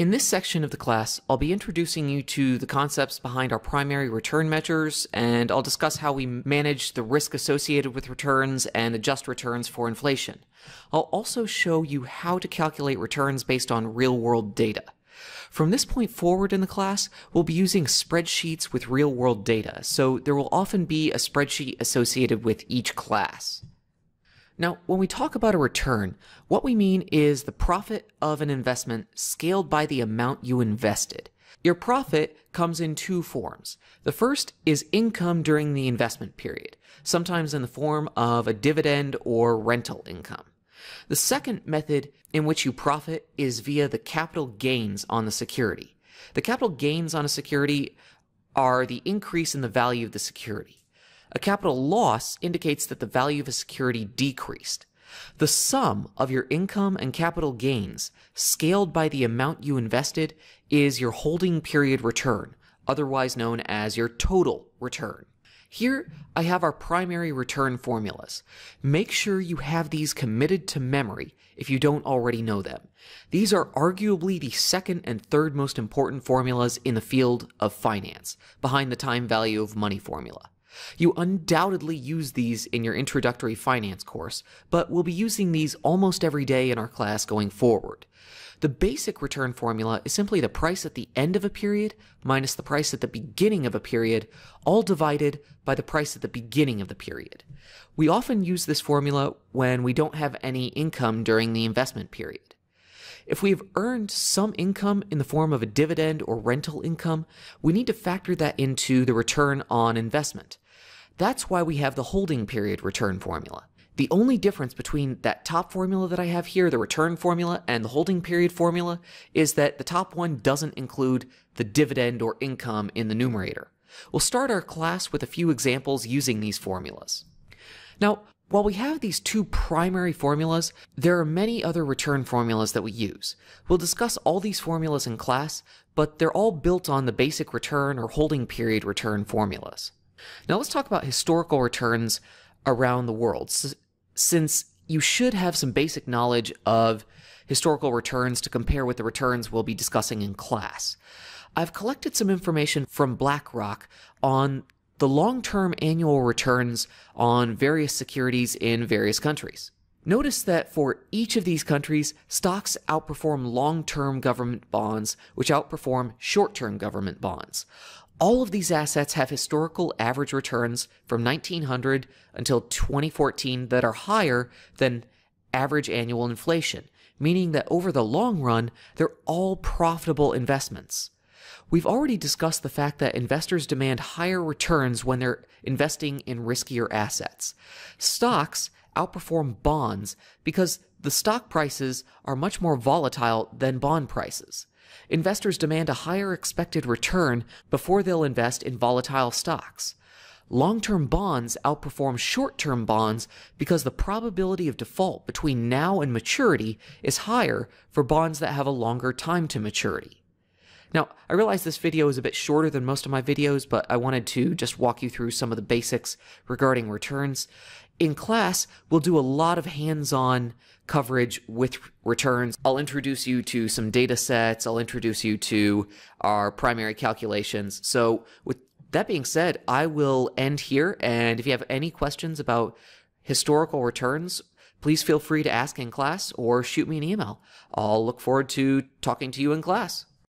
In this section of the class, I'll be introducing you to the concepts behind our primary return measures, and I'll discuss how we manage the risk associated with returns and adjust returns for inflation. I'll also show you how to calculate returns based on real-world data. From this point forward in the class, we'll be using spreadsheets with real-world data, so there will often be a spreadsheet associated with each class. Now, when we talk about a return, what we mean is the profit of an investment scaled by the amount you invested. Your profit comes in two forms. The first is income during the investment period, sometimes in the form of a dividend or rental income. The second method in which you profit is via the capital gains on the security. The capital gains on a security are the increase in the value of the security. A capital loss indicates that the value of a security decreased. The sum of your income and capital gains, scaled by the amount you invested, is your holding period return, otherwise known as your total return. Here, I have our primary return formulas. Make sure you have these committed to memory if you don't already know them. These are arguably the second and third most important formulas in the field of finance, behind the time value of money formula. You undoubtedly use these in your introductory finance course, but we'll be using these almost every day in our class going forward. The basic return formula is simply the price at the end of a period minus the price at the beginning of a period, all divided by the price at the beginning of the period. We often use this formula when we don't have any income during the investment period. If we have earned some income in the form of a dividend or rental income, we need to factor that into the return on investment. That's why we have the holding period return formula. The only difference between that top formula that I have here, the return formula, and the holding period formula is that the top one doesn't include the dividend or income in the numerator. We'll start our class with a few examples using these formulas. Now, while we have these two primary formulas, there are many other return formulas that we use. We'll discuss all these formulas in class, but they're all built on the basic return or holding period return formulas. Now let's talk about historical returns around the world, since you should have some basic knowledge of historical returns to compare with the returns we'll be discussing in class. I've collected some information from BlackRock on the long term annual returns on various securities in various countries. Notice that for each of these countries, stocks outperform long term government bonds, which outperform short term government bonds. All of these assets have historical average returns from 1900 until 2014 that are higher than average annual inflation, meaning that over the long run, they're all profitable investments. We've already discussed the fact that investors demand higher returns when they're investing in riskier assets. Stocks outperform bonds because the stock prices are much more volatile than bond prices. Investors demand a higher expected return before they'll invest in volatile stocks. Long term bonds outperform short term bonds because the probability of default between now and maturity is higher for bonds that have a longer time to maturity. Now, I realize this video is a bit shorter than most of my videos, but I wanted to just walk you through some of the basics regarding returns. In class, we'll do a lot of hands-on coverage with returns. I'll introduce you to some data sets. I'll introduce you to our primary calculations. So with that being said, I will end here. And if you have any questions about historical returns, please feel free to ask in class or shoot me an email. I'll look forward to talking to you in class.